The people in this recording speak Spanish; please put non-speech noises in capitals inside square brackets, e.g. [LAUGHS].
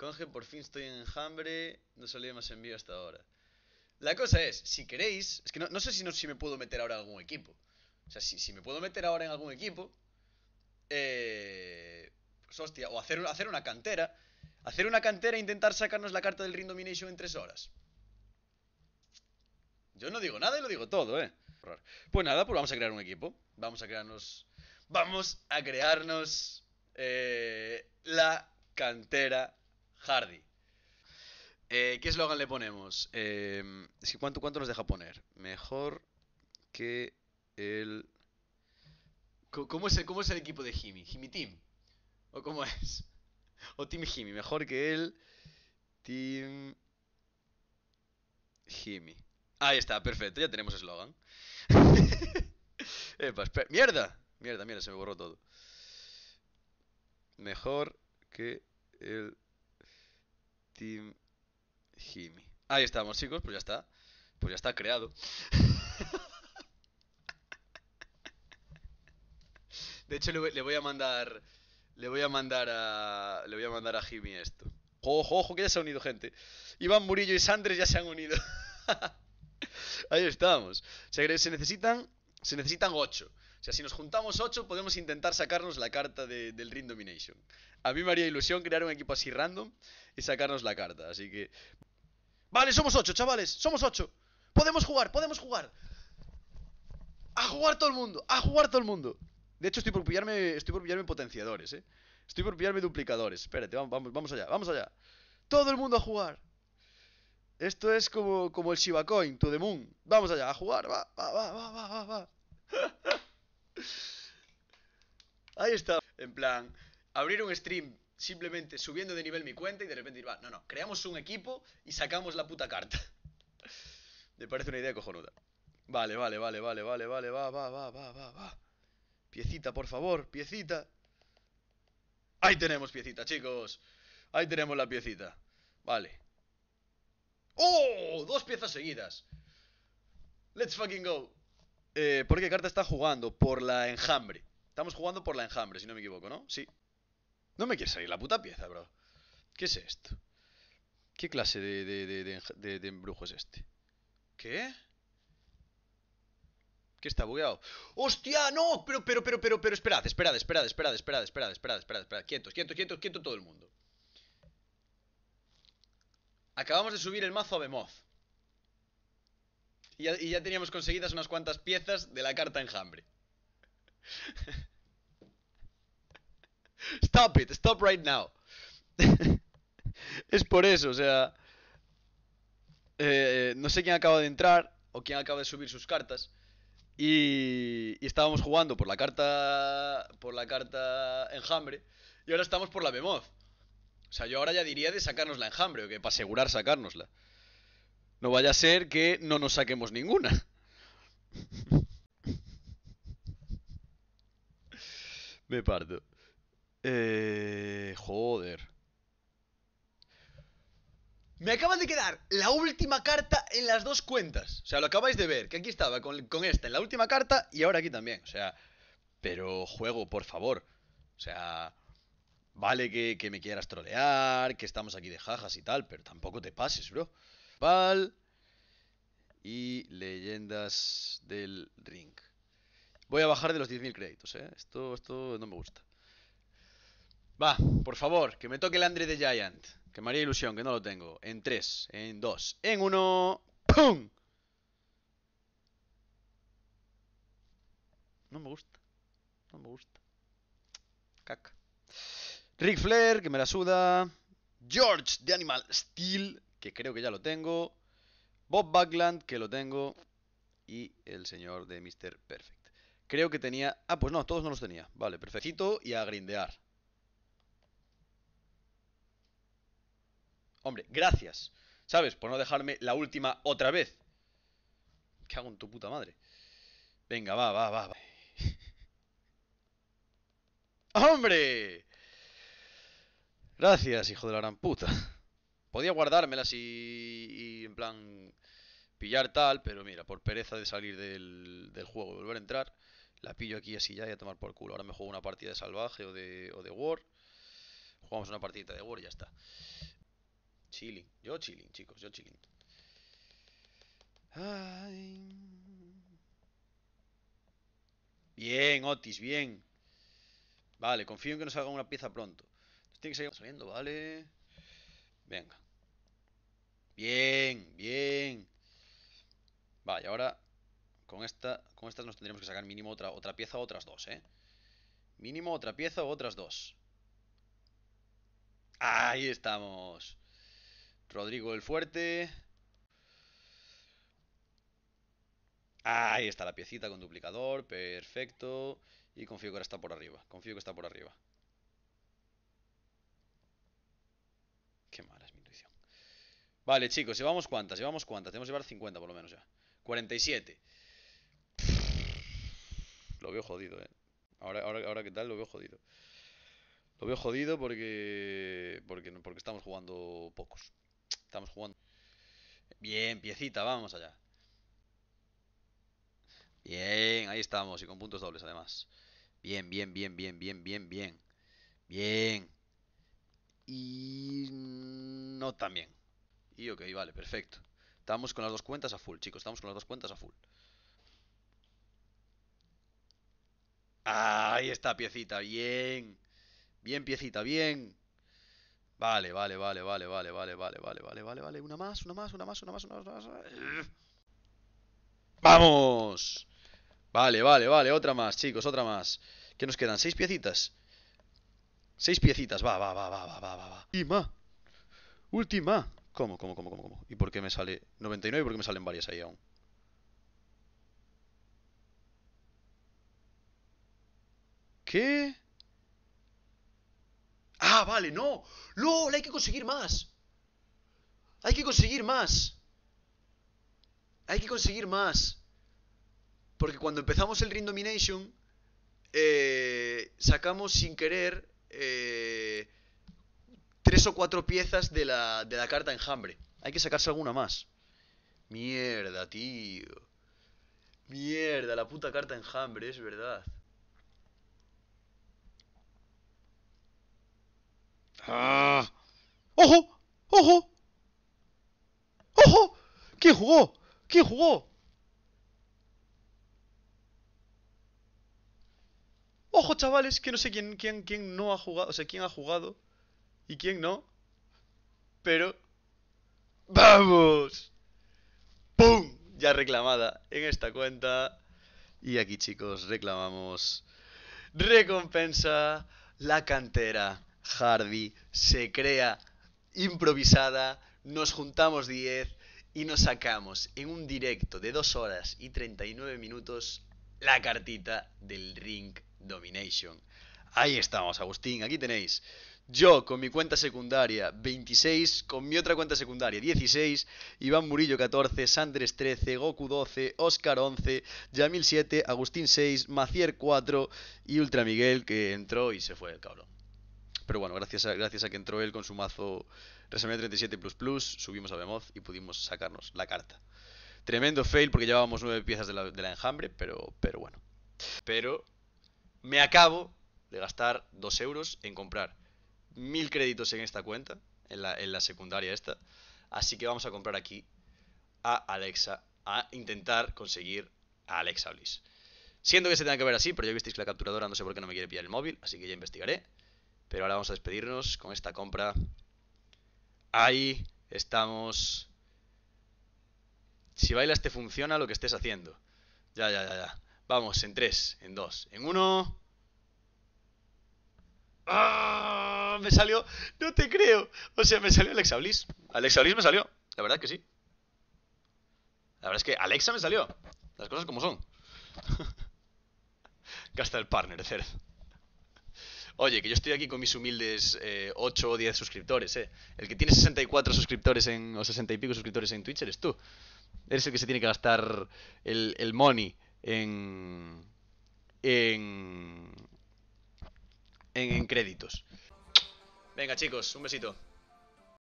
Conge, por fin estoy en enjambre. No salía más envío hasta ahora. La cosa es, si queréis, es que no, sé si, si me puedo meter ahora en algún equipo. O sea, si, si me puedo meter ahora en algún equipo, eh, pues hostia, o hacer, hacer una cantera. Hacer una cantera e intentar sacarnos la carta del Ring Domination en tres horas. Yo no digo nada y lo digo todo, ¿eh? Pues nada, pues vamos a crear un equipo. Vamos a crearnos. Vamos a crearnos. Eh, la cantera Hardy. Eh, ¿Qué eslogan le ponemos? Eh, ¿cuánto, ¿Cuánto nos deja poner? Mejor que el... ¿Cómo es el, cómo es el equipo de Jimmy? ¿Jimmy Team? ¿O cómo es? [LAUGHS] ¿O Team Jimmy? Mejor que el... Team... Jimmy. Ahí está, perfecto, ya tenemos eslogan. [LAUGHS] ¡Mierda! Mierda, mierda, se me borró todo. Mejor que el Team Jimmy. Ahí estamos, chicos, pues ya está. Pues ya está creado. [LAUGHS] De hecho, le voy a mandar. Le voy a mandar a. Le voy a mandar a Jimmy esto. Ojo, ojo, que ya se ha unido gente. Iván Murillo y Sandres ya se han unido. [LAUGHS] Ahí estamos. Se, necesitan. Se necesitan ocho. O sea, si nos juntamos 8 podemos intentar sacarnos la carta del Ring Domination. A mí me haría ilusión crear un equipo así random y sacarnos la carta, así que... Vale, somos ocho, chavales, somos ocho, Podemos jugar, podemos jugar. A jugar todo el mundo, a jugar todo el mundo. De hecho, estoy por pillarme, estoy por pillarme potenciadores, eh. Estoy por pillarme duplicadores. Espérate, vamos, allá, vamos allá. Todo el mundo a jugar. Esto es como, como el Shiba Coin, to the moon. Vamos allá, a jugar, va, va, va, va, va, va. va. [LAUGHS] Ahí está. En plan, abrir un stream simplemente subiendo de nivel mi cuenta y de repente ir, va, no, no, creamos un equipo y sacamos la puta carta. Me parece una idea cojonuda. Vale, vale, vale, vale, vale, vale, va, va, va, va, va, va. Piecita, por favor, piecita. Ahí tenemos piecita, chicos. Ahí tenemos la piecita. Vale. ¡Oh! Dos piezas seguidas. Let's fucking go. Eh, ¿Por qué Carta está jugando por la enjambre. Estamos jugando por la enjambre, si no me equivoco, ¿no? Sí. No me quiere salir la puta pieza, bro. ¿Qué es esto? ¿Qué clase de, embrujo es este? ¿Qué? ¿Qué está bugueado? ¡Hostia! ¡No! Pero, pero, pero, pero, pero, esperad, esperad, esperad, esperad, esperad, esperad, esperad, esperad, esperad. Quietos, quietos, quietos, todo el mundo. Acabamos de subir el mazo a Bemoz y ya, teníamos conseguidas unas cuantas piezas de la carta enjambre. Stop it, stop right now. es por eso, o sea... Eh, no sé quién acaba de entrar o quién acaba de subir sus cartas. Y, estábamos jugando por la carta por la carta enjambre y ahora estamos por la bemoz. O sea, yo ahora ya diría de sacarnos la enjambre o que para asegurar sacárnosla. No vaya a ser que no nos saquemos ninguna. Me parto. Eh, joder. Me acaban de quedar la última carta en las dos cuentas. O sea, lo acabáis de ver, que aquí estaba con, esta en la última carta y ahora aquí también. O sea, pero juego, por favor. O sea, vale que, que me quieras trolear, que estamos aquí de jajas y tal, pero tampoco te pases, bro y Leyendas del Ring. Voy a bajar de los 10.000 créditos, ¿eh? Esto, esto no me gusta. Va, por favor, que me toque el Andre de Giant. Que me haría ilusión, que no lo tengo. En 3, en 2, en 1. ¡Pum! No me gusta. No me gusta. Caca. Rick Flair, que me la suda. George de Animal Steel, que creo que ya lo tengo. Bob Backland, que lo tengo. Y el señor de Mr. Perfect. Creo que tenía... Ah, pues no, todos no los tenía. Vale, perfecto. Y a grindear. Hombre, gracias. ¿Sabes? Por no dejarme la última otra vez. ¿Qué hago en tu puta madre? Venga, va, va, va. va. [LAUGHS] ¡Hombre! Gracias, hijo de la gran puta. Podía guardármelas y, en plan pillar tal, pero mira, por pereza de salir del, juego y volver a entrar, la pillo aquí así ya y a tomar por culo. Ahora me juego una partida de salvaje o de, o de war. Jugamos una partidita de war y ya está. Chilling, yo chilling, chicos, yo chilling. Bien, Otis, bien. Vale, confío en que nos haga una pieza pronto. Tiene que seguir saliendo, vale. Venga. Bien, bien. Vale, ahora con esta con estas nos tendríamos que sacar mínimo otra, otra pieza o otras dos, ¿eh? Mínimo otra pieza o otras dos. Ahí estamos. Rodrigo el Fuerte. Ahí está la piecita con duplicador. Perfecto. Y confío que ahora está por arriba. Confío que está por arriba. Vale, chicos, llevamos cuántas, llevamos cuántas. Tenemos que llevar 50 por lo menos ya. 47. Lo veo jodido, eh. Ahora, ahora, que tal, lo veo jodido. Lo veo jodido porque, porque, porque estamos jugando pocos. Estamos jugando. Bien, piecita, vamos allá. Bien, ahí estamos, y con puntos dobles además. Bien, bien, bien, bien, bien, bien, bien. Bien. Y no tan bien. Y ok, vale, perfecto. Estamos con las dos cuentas a full, chicos. Estamos con las dos cuentas a full. Ah, ahí está, piecita. Bien. Bien, piecita, bien. Vale, vale, vale, vale, vale, vale, vale, vale, vale, vale, vale. Una más, una más, una más, una más, una más, una más. ¡Vamos! Vale, vale, vale, otra más, chicos, otra más. ¿Qué nos quedan? ¿Seis piecitas? Seis piecitas, va, va, va, va, va, va, va, va. Última. Última. ¿Cómo, cómo, cómo, cómo, cómo? ¿Y por qué me sale 99 y por qué me salen varias ahí aún? ¿Qué? Ah, vale, no. No, hay que conseguir más. Hay que conseguir más. Hay que conseguir más. Porque cuando empezamos el Ring Domination, eh, sacamos sin querer... Eh, tres o cuatro piezas de la, de la carta enjambre. Hay que sacarse alguna más. Mierda, tío. Mierda, la puta carta enjambre, es verdad. ¡Ah! ¡Ojo! ¡Ojo! ¡Ojo! ¿Quién jugó? ¿Qué jugó? Ojo, chavales, que no sé quién, quién, quién no ha jugado, o sea, quién ha jugado y quién no. Pero... ¡Vamos! ¡Pum! Ya reclamada en esta cuenta. Y aquí chicos, reclamamos recompensa la cantera. Hardy, se crea improvisada, nos juntamos 10 y nos sacamos en un directo de 2 horas y 39 minutos la cartita del Ring Domination. Ahí estamos, Agustín, aquí tenéis yo con mi cuenta secundaria 26, con mi otra cuenta secundaria 16, Iván Murillo 14, Sandres 13, Goku 12, Oscar 11, Yamil 7, Agustín 6, Macier 4 y Ultra Miguel que entró y se fue el cabrón. Pero bueno, gracias a, gracias a que entró él con su mazo Resumen 37 Plus Plus, subimos a Bemoz y pudimos sacarnos la carta. Tremendo fail porque llevábamos 9 piezas de la, enjambre, pero, pero bueno. Pero me acabo de gastar 2 euros en comprar mil créditos en esta cuenta, en la, secundaria esta. Así que vamos a comprar aquí a Alexa, a intentar conseguir a Alexa Bliss. Siento que se tenga que ver así, pero ya visteis que la capturadora no sé por qué no me quiere pillar el móvil, así que ya investigaré. Pero ahora vamos a despedirnos con esta compra. Ahí estamos. Si bailas te funciona lo que estés haciendo. Ya, ya, ya, ya. Vamos, en tres, en dos, en uno. ¡Ah! me salió, no te creo. O sea, me salió Alexa Bliss. Alexa Bliss me salió, la verdad que sí. La verdad es que Alexa me salió. Las cosas como son. [LAUGHS] Gasta el partner, cero Oye, que yo estoy aquí con mis humildes 8 eh, o 10 suscriptores, eh. El que tiene 64 suscriptores en, o 60 y pico suscriptores en Twitch eres tú. Eres el que se tiene que gastar el, money en, en, en créditos. Venga chicos, un besito.